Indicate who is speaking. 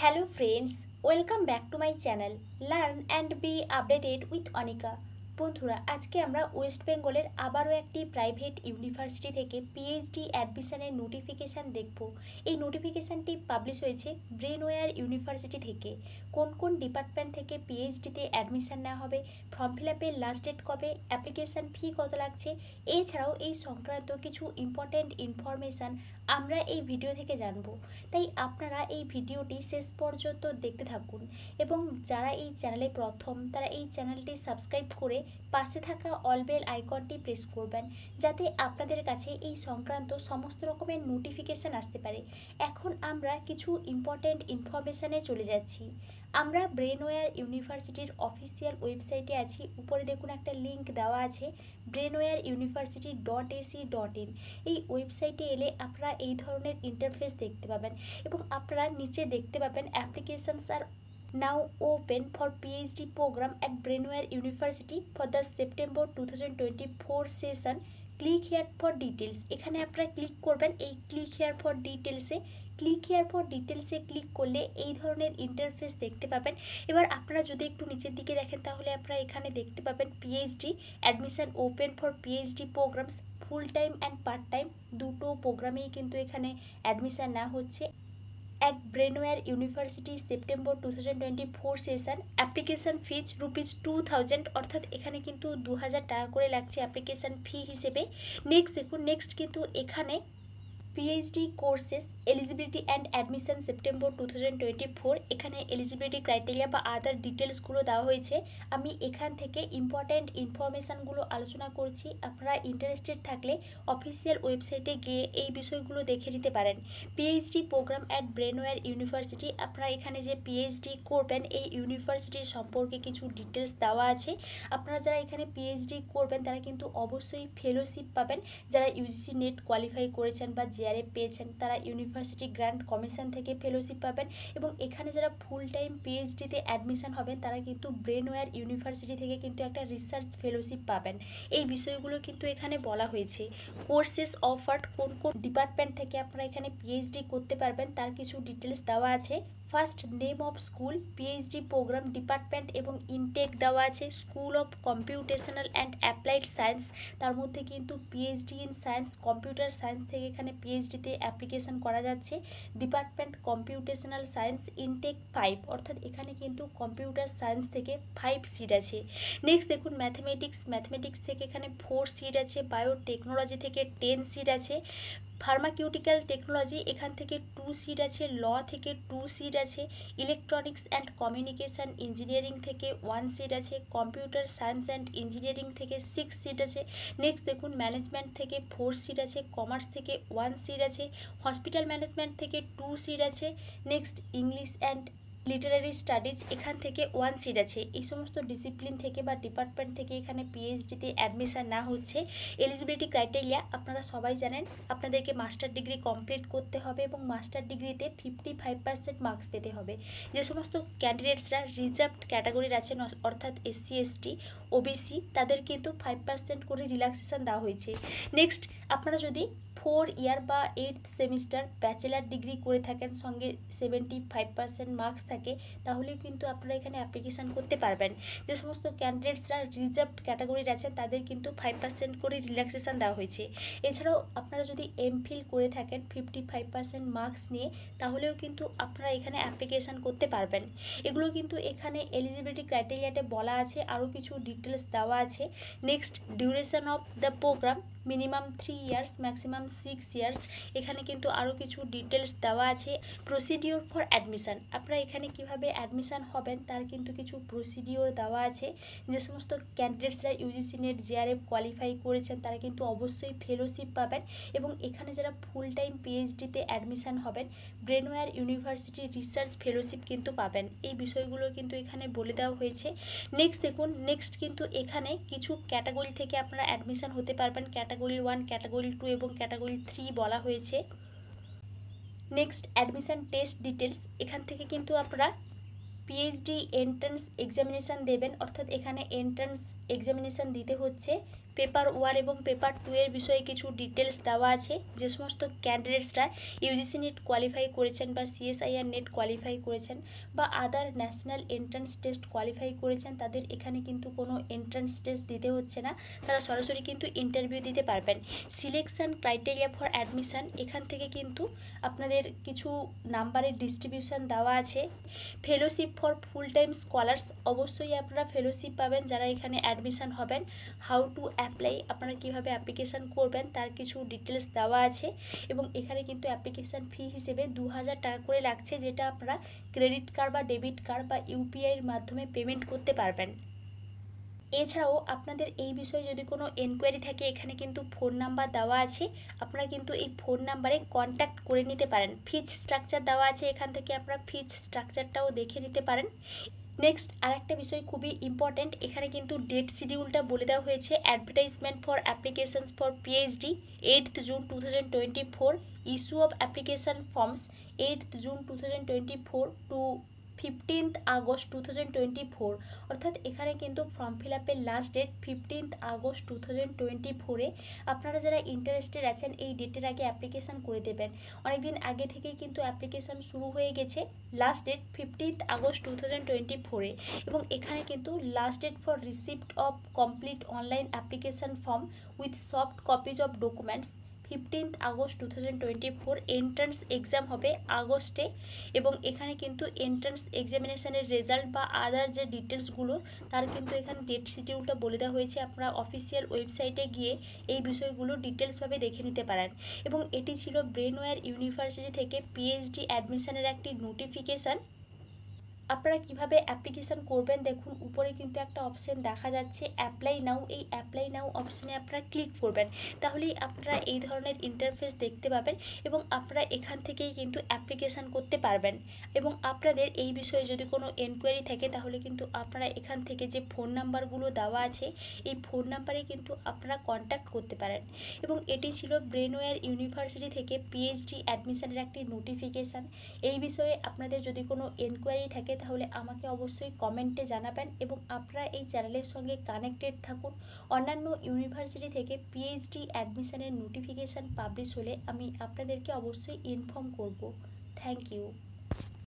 Speaker 1: hello friends welcome back to my channel learn and be updated with Anika বন্ধুরা আজকে আমরা west বেঙ্গলের আবারও একটি প্রাইভেট ইউনিভার্সিটি থেকে পিএইচডি অ্যাডমিশানের নোটিফিকেশান দেখব এই নোটিফিকেশানটি পাবলিশ হয়েছে ব্রেনওয়্যার ইউনিভার্সিটি থেকে কোন কোন ডিপার্টমেন্ট থেকে পিএইচডিতে অ্যাডমিশান নেওয়া হবে ফর্ম ফিল আপের লাস্ট ডেট কবে অ্যাপ্লিকেশান ফি কত লাগছে এছাড়াও এই সংক্রান্ত কিছু ইম্পর্ট্যান্ট ইনফরমেশান আমরা এই ভিডিও থেকে জানব তাই আপনারা এই ভিডিওটি শেষ পর্যন্ত দেখতে থাকুন এবং যারা এই চ্যানেলে প্রথম তারা এই চ্যানেলটি সাবস্ক্রাইব করে পাশে থাকা অলবেল আইকনটি প্রেস করবেন যাতে আপনাদের কাছে এই সংক্রান্ত সমস্ত রকমের নোটিফিকেশান আসতে পারে এখন আমরা কিছু ইম্পর্ট্যান্ট ইনফরমেশানে চলে যাচ্ছি আমরা ব্রেনওয়্যার ইউনিভার্সিটির অফিসিয়াল ওয়েবসাইটে আছি উপরে দেখুন একটা লিঙ্ক দেওয়া আছে Brainware university dot AC dot in এই ওয়েবসাইটে এলে আপনারা এই ধরনের ইন্টারফেস দেখতে পাবেন এবং আপনারা নিচে দেখতে পাবেন applications are now open for PhD program at Brainware university for the September two thousand twenty four session click here for details এখানে আপনারা ক্লিক করবেন এই ক্লিক হেয়ার ফর ডিটেলসে ক্লিক হেয়ার ফর ডিটেলসে ক্লিক করলে এই ধরনের ইন্টারফেস দেখতে পাবেন এবার আপনারা যদি একটু নিচের দিকে দেখেন তাহলে আপনারা এখানে দেখতে পাবেন PhD admission open for PhD programs full time and part time দুটো প্রোগ্রামেই কিন্তু এখানে অ্যাডমিশান না হচ্ছে at Brainware university September two thousand twenty four session application fees rupees two thousand অর্থাৎ এখানে কিন্তু দু হাজার টাকা করে লাগছে অ্যাপ্লিকেশান ফি হিসেবে নেক্সট দেখুন নেক্সট কিন্তু এখানে PhD courses eligibility and admission September two thousand twenty four এখানে এলিজিবিলিটি ক্রাইটেরিয়া বা আদার ডিটেলসগুলো দেওয়া হয়েছে আমি এখান থেকে ইম্পর্ট্যান্ট ইনফরমেশানগুলো আলোচনা করছি আপনারা ইন্টারেস্টেড থাকলে অফিসিয়াল ওয়েবসাইটে গিয়ে এই বিষয়গুলো দেখে নিতে পারেন PhD program at Brainware university আপনারা এখানে যে পিএইচডি করবেন এই ইউনিভার্সিটির সম্পর্কে কিছু ডিটেলস দেওয়া আছে আপনারা যারা এখানে পিএইচডি করবেন তারা কিন্তু অবশ্যই ফেলোশিপ পাবেন যারা ইউজিসি নেট কোয়ালিফাই করেছেন বা যে যারা পেয়েছেন তারা ইউনিভার্সিটি গ্র্যান্ট কমিশন থেকে ফেলোশিপ পাবেন এবং এখানে যারা ফুল টাইম পিএইচডিতে অ্যাডমিশন হবেন তারা কিন্তু ব্রেনওয়্যার ইউনিভার্সিটি থেকে কিন্তু একটা রিসার্চ ফেলোশিপ পাবেন এই বিষয়গুলো কিন্তু এখানে বলা হয়েছে কোর্সেস অফার্ড কোন কোন ডিপার্টমেন্ট থেকে আপনারা এখানে পিএইচডি করতে পারবেন তার কিছু ডিটেলস দেওয়া আছে first name of school PhD program department এবং ইনটেক দেওয়া আছে school of computational and applied science তার মধ্যে কিন্তু PhD in science computer science থেকে এখানে পিএইচডিতে অ্যাপ্লিকেশন করা যাচ্ছে department computational science intake five অর্থাৎ এখানে কিন্তু কম্পিউটার সায়েন্স থেকে ফাইভ সিট আছে নেক্সট দেখুন ম্যাথমেটিক্স ম্যাথমেটিক্স থেকে এখানে ফোর সিট আছে বায়োটেকনোলজি থেকে টেন সিট আছে ফার্মাকিউটিক্যাল টেকনোলজি এখান থেকে টু সিট আছে ল থেকে টু সিট আছে ইলেকট্রনিক্স অ্যান্ড কমিউনিকেশান ইঞ্জিনিয়ারিং থেকে ওয়ান সিট আছে কম্পিউটার সায়েন্স অ্যান্ড ইঞ্জিনিয়ারিং থেকে সিক্স সিট আছে নেক্সট দেখুন ম্যানেজমেন্ট থেকে ফোর সিট আছে কমার্স থেকে ওয়ান সিট আছে হসপিটাল ম্যানেজমেন্ট থেকে টু সিট আছে next English and literary studies এখান থেকে ওয়ান সিট আছে এই সমস্ত ডিসিপ্লিন থেকে বা ডিপার্টমেন্ট থেকে এখানে পিএইচডিতে অ্যাডমিশান না হচ্ছে এলিজিবিলিটি ক্রাইটেরিয়া আপনারা সবাই জানেন আপনাদেরকে মাস্টার ডিগ্রি কমপ্লিট করতে হবে এবং মাস্টার ডিগ্রিতে ফিফটি ফাইভ পার্সেন্ট মার্কস পেতে হবে যে সমস্ত ক্যান্ডিডেটসরা রিজার্ভড ক্যাটাগরির আছেন অর্থাৎ এসসি এসটি ওবিসি তাদের কিন্তু ফাইভ পার্সেন্ট করে রিল্যাক্সেশন দেওয়া হয়েছে নেক্সট আপনারা যদি ফোর ইয়ার বা এইট সেমিস্টার ব্যাচেলার ডিগ্রি করে থাকেন সঙ্গে সেভেন্টি ফাইভ পার্সেন্ট মার্কস থাকে তাহলে কিন্তু আপনারা এখানে অ্যাপ্লিকেশান করতে পারবেন যে সমস্ত ক্যান্ডিডেটসরা রিজার্ভড ক্যাটাগরির আছেন তাদের কিন্তু ফাইভ পার্সেন্ট করে রিল্যাক্সেশান দেওয়া হয়েছে এছাড়াও আপনারা যদি এমফিল করে থাকেন ফিফটি ফাইভ পার্সেন্ট মার্কস নিয়ে তাহলেও কিন্তু আপনারা এখানে অ্যাপ্লিকেশান করতে পারবেন এগুলো কিন্তু এখানে এলিজিবিলিটি ক্রাইটেরিয়াতে বলা আছে আরও কিছু ডিটেলস দেওয়া আছে next duration of the program minimum three years maximum six years এখানে কিন্তু আরও কিছু ডিটেলস দেওয়া আছে প্রসিডিওর ফর অ্যাডমিশান আপনারা এখানে এখানে কিভাবে অ্যাডমিশান হবেন তার কিন্তু কিছু প্রসিডিওর দেওয়া আছে যে সমস্ত ক্যান্ডিডেটসরা ইউজিসি নেট জেআরএফ কোয়ালিফাই করেছেন তারা কিন্তু অবশ্যই ফেলোশিপ পাবেন এবং এখানে যারা ফুল টাইম পিএইচডিতে অ্যাডমিশান হবেন ব্রেনওয়্যার ইউনিভার্সিটি রিসার্চ ফেলোশিপ কিন্তু পাবেন এই বিষয়গুলো কিন্তু এখানে বলে দেওয়া হয়েছে নেক্সট দেখুন নেক্সট কিন্তু এখানে কিছু ক্যাটাগরি থেকে আপনারা অ্যাডমিশান হতে পারবেন ক্যাটাগরি ওয়ান ক্যাটাগরি টু এবং ক্যাটাগরি থ্রি বলা হয়েছে নেক্সট অ্যাডমিশান টেস্ট ডিটেলস এখান থেকে কিন্তু আপনারা পিএইচডি এন্ট্রান্স এক্সামিনেশান দেবেন অর্থাৎ এখানে এন্ট্রান্স এক্সামিনেশান দিতে হচ্ছে পেপার ওয়ান এবং পেপার টু এর বিষয়ে কিছু ডিটেলস দেওয়া আছে যে সমস্ত ক্যান্ডিডেটসরা ইউজিসি নেট কোয়ালিফাই করেছেন বা সিএসআইআর নেট কোয়ালিফাই করেছেন বা other national entrance test qualify করেছেন তাদের এখানে কিন্তু কোনো এন্ট্রান্স টেস্ট দিতে হচ্ছে না তারা সরাসরি কিন্তু ইন্টারভিউ দিতে পারবেন সিলেকশান ক্রাইটেরিয়া ফর অ্যাডমিশান এখান থেকে কিন্তু আপনাদের কিছু নাম্বারের ডিস্ট্রিবিউশন দেওয়া আছে fellowship for full time scholars অবশ্যই আপনারা ফেলোশিপ পাবেন যারা এখানে অ্যাডমিশান হবেন হাউ টু অ্যাপ্লাই আপনারা কীভাবে অ্যাপ্লিকেশান করবেন তার কিছু ডিটেলস দেওয়া আছে এবং এখানে কিন্তু অ্যাপ্লিকেশান ফি হিসেবে দু টাকা করে লাগছে যেটা আপনারা ক্রেডিট কার্ড বা ডেবিট কার্ড বা ইউপিআইয়ের মাধ্যমে পেমেন্ট করতে পারবেন এছাড়াও আপনাদের এই বিষয়ে যদি কোনো এনকোয়ারি থাকে এখানে কিন্তু ফোন নাম্বার দেওয়া আছে আপনারা কিন্তু এই ফোন নাম্বারে কন্ট্যাক্ট করে নিতে পারেন ফিজ স্ট্রাকচার দেওয়া আছে এখান থেকে আপনারা ফিজ স্ট্রাকচারটাও দেখে নিতে পারেন নেক্সট আরেকটা বিষয় খুবই ইম্পর্ট্যান্ট এখানে কিন্তু ডেট শিডিউলটা বলে দেওয়া হয়েছে advertisement for applications for PhD eighth June two thousand twenty four issue of application forms eighth June two thousand twenty four to fifteenth August two thousand twenty four অর্থাৎ এখানে কিন্তু ফর্ম ফিল আপের last date fifteenth August two thousand twenty ফোরে আপনারা যারা interested আছেন এই ডেটের আগে অ্যাপ্লিকেশান করে দেবেন অনেকদিন আগে থেকেই কিন্তু অ্যাপ্লিকেশান শুরু হয়ে গেছে last date fifteenth August two thousand twenty ফোরে এবং এখানে কিন্তু last date for receipt of complete online application form with soft copies of documents fifteenth August two thousand twenty four entrance exam হবে আগস্টে এবং এখানে কিন্তু এন্ট্রান্স এক্সামিনেশানের রেজাল্ট বা আদার যে ডিটেলসগুলো তার কিন্তু এখানে ডেট শিডিউলটা বলে দেওয়া হয়েছে আপনারা অফিসিয়াল ওয়েবসাইটে গিয়ে এই বিষয়গুলো ডিটেলসভাবে দেখে নিতে পারেন এবং এটি ছিল ব্রেনওয়্যার ইউনিভার্সিটি থেকে পিএইচডি অ্যাডমিশনের একটি নোটিফিকেশান আপনারা কিভাবে অ্যাপ্লিকেশান করবেন দেখুন উপরে কিন্তু একটা অপশান দেখা যাচ্ছে অ্যাপ্লাই নাও এই অ্যাপ্লাই নাও অপশানে আপনারা ক্লিক করবেন তাহলেই আপনারা এই ধরনের ইন্টারফেস দেখতে পাবেন এবং আপনারা এখান থেকেই কিন্তু অ্যাপ্লিকেশান করতে পারবেন এবং আপনাদের এই বিষয়ে যদি কোনো এনকোয়ারি থাকে তাহলে কিন্তু আপনারা এখান থেকে যে ফোন নাম্বারগুলো দেওয়া আছে এই ফোন নাম্বারে কিন্তু আপনারা কন্ট্যাক্ট করতে পারেন এবং এটি ছিল ব্রেনওয়্যার ইউনিভার্সিটি থেকে পিএইচডি অ্যাডমিশানের একটি নোটিফিকেশান এই বিষয়ে আপনাদের যদি কোনো এনকোয়ারি থাকে থাকে তাহলে আমাকে অবশ্যই কমেন্টে জানাবেন এবং আপনারা এই চ্যানেলের সঙ্গে কানেক্টেড থাকুন অন্যান্য ইউনিভার্সিটি থেকে পিএইচডি অ্যাডমিশনের নোটিফিকেশান পাবলিশ হলে আমি আপনাদেরকে অবশ্যই ইনফর্ম করব থ্যাংক ইউ